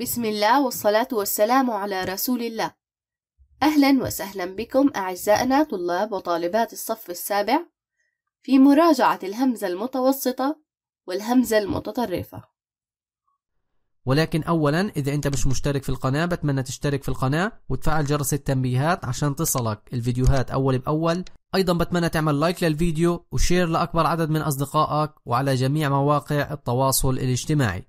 بسم الله والصلاة والسلام على رسول الله أهلا وسهلا بكم أعزائنا طلاب وطالبات الصف السابع في مراجعة الهمزة المتوسطة والهمزة المتطرفة ولكن أولا إذا أنت مش مشترك في القناة بتمنى تشترك في القناة وتفعل جرس التنبيهات عشان تصلك الفيديوهات أول بأول أيضا بتمنى تعمل لايك للفيديو وشير لأكبر عدد من أصدقائك وعلى جميع مواقع التواصل الاجتماعي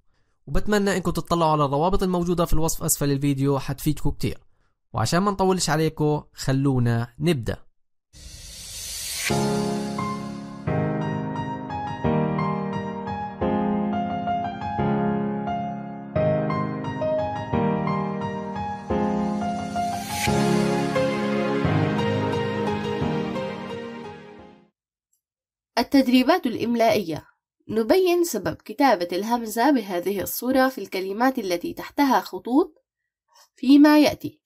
وبتمنى انكم تطلعوا على الروابط الموجودة في الوصف اسفل الفيديو حتفيدكم كتير وعشان ما نطولش عليكم خلونا نبدأ التدريبات الإملائية نبين سبب كتابة الهمزة بهذه الصورة في الكلمات التي تحتها خطوط فيما يأتي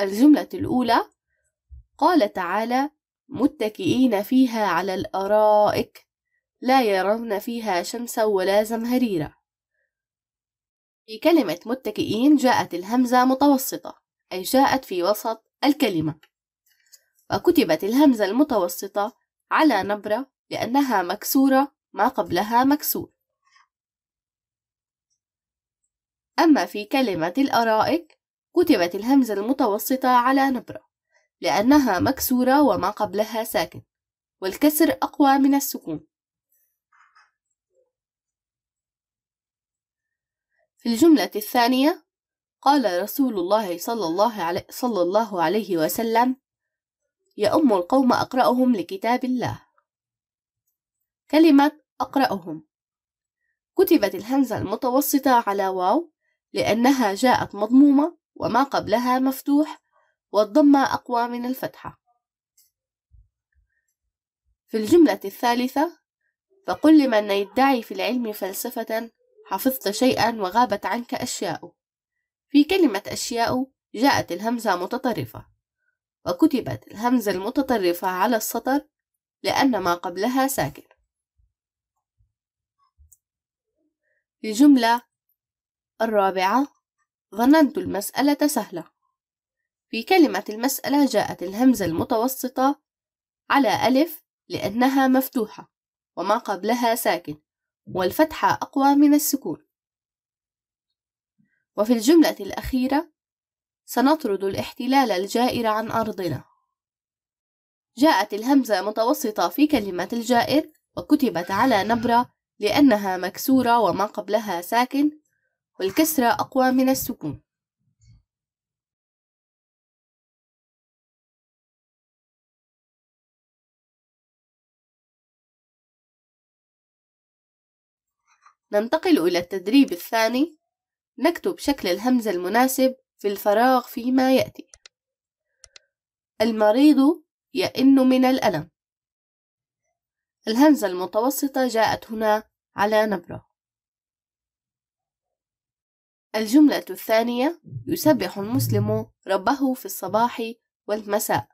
الجملة الأولى قال تعالى متكئين فيها على الأرائك لا يرون فيها شمسا ولا زمهريرا في كلمة متكئين جاءت الهمزة متوسطة أي جاءت في وسط الكلمة وكتبت الهمزة المتوسطة على نبرة لأنها مكسورة ما قبلها مكسور أما في كلمة الأرائك كتبت الهمزة المتوسطة على نبرة لأنها مكسورة وما قبلها ساكن والكسر أقوى من السكون في الجملة الثانية قال رسول الله صلى الله عليه, صلى الله عليه وسلم أم القوم أقرأهم لكتاب الله كلمة أقرأهم كتبت الهمزة المتوسطة على واو لأنها جاءت مضمومة وما قبلها مفتوح والضمة أقوى من الفتحة في الجملة الثالثة فقل لمن يدعي في العلم فلسفة حفظت شيئا وغابت عنك أشياء في كلمة أشياء جاءت الهمزة متطرفة وكتبت الهمزة المتطرفة على السطر لأن ما قبلها ساكن الجملة الرابعة ظننت المسألة سهلة في كلمة المسألة جاءت الهمزة المتوسطة على ألف لأنها مفتوحة وما قبلها ساكن والفتحة أقوى من السكون وفي الجملة الأخيرة سنطرد الاحتلال الجائر عن أرضنا جاءت الهمزة متوسطة في كلمة الجائر وكتبت على نبرة لأنها مكسورة وما قبلها ساكن والكسرة أقوى من السكون ننتقل إلى التدريب الثاني نكتب شكل الهمزة المناسب في الفراغ فيما يأتي المريض يئن من الألم الهمزة المتوسطة جاءت هنا على نبرة الجملة الثانية يسبح المسلم ربه في الصباح والمساء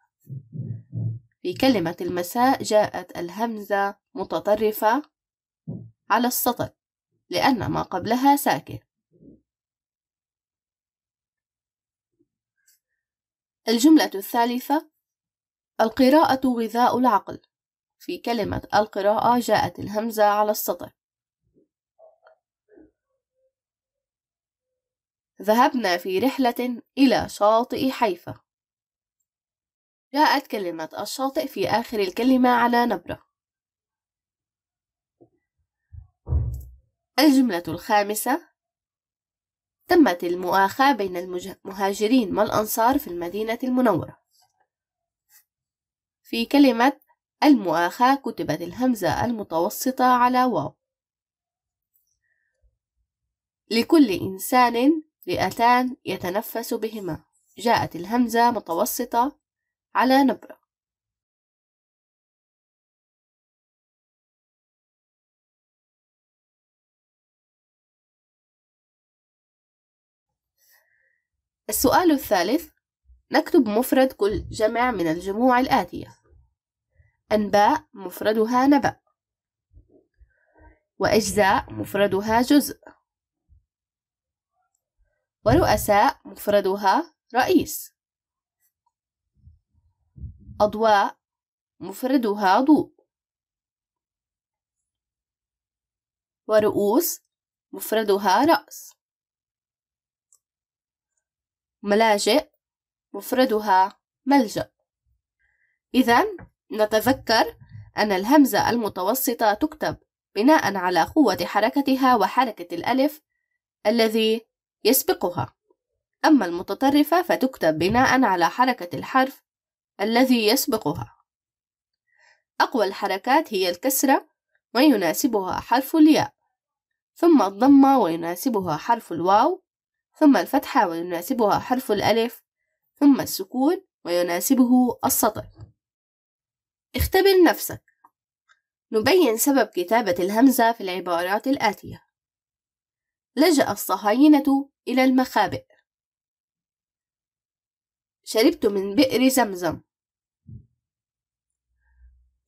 في كلمة المساء جاءت الهمزة متطرفة على السطر لأن ما قبلها ساكن الجملة الثالثة القراءة غذاء العقل في كلمة القراءة جاءت الهمزة على السطر ذهبنا في رحلة إلى شاطئ حيفا جاءت كلمة الشاطئ في آخر الكلمة على نبرة الجملة الخامسة تمت المؤاخاة بين المهاجرين والأنصار في المدينة المنورة في كلمة المؤاخاة كتبت الهمزة المتوسطة على واو لكل إنسان رئتان يتنفس بهما جاءت الهمزة متوسطة على نبرة السؤال الثالث نكتب مفرد كل جمع من الجموع الآتية أنباء مفردها نبأ وأجزاء مفردها جزء ورؤساء مفردها رئيس أضواء مفردها ضوء ورؤوس مفردها رأس ملاجئ مفردها ملجأ إذن نتذكر أن الهمزة المتوسطة تكتب بناء على قوة حركتها وحركة الألف الذي يسبقها أما المتطرفة فتكتب بناء على حركة الحرف الذي يسبقها أقوى الحركات هي الكسرة ويناسبها حرف الياء ثم الضمة ويناسبها حرف الواو ثم الفتحة ويناسبها حرف الألف ثم السكون ويناسبه السطر اختبر نفسك نبين سبب كتابة الهمزة في العبارات الآتية لجأ الصهاينة إلى المخابئ شربت من بئر زمزم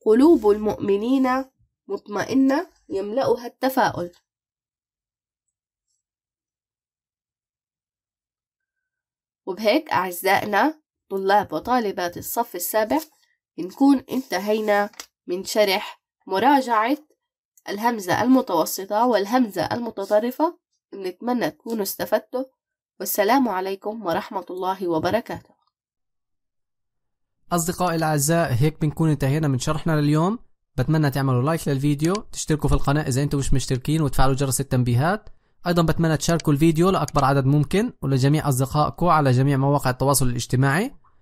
قلوب المؤمنين مطمئنة يملأها التفاؤل وبهيك أعزائنا طلاب وطالبات الصف السابع نكون انتهينا من شرح مراجعة الهمزة المتوسطة والهمزة المتطرفة نتمنى تكونوا استفدتوا والسلام عليكم ورحمة الله وبركاته أصدقائي الأعزاء هيك بنكون انتهينا من شرحنا لليوم بتمنى تعملوا لايك للفيديو تشتركوا في القناة إذا أنتم مش مشتركين وتفعلوا جرس التنبيهات أيضا بتمنى تشاركوا الفيديو لأكبر عدد ممكن ولجميع أصدقائكم على جميع مواقع التواصل الاجتماعي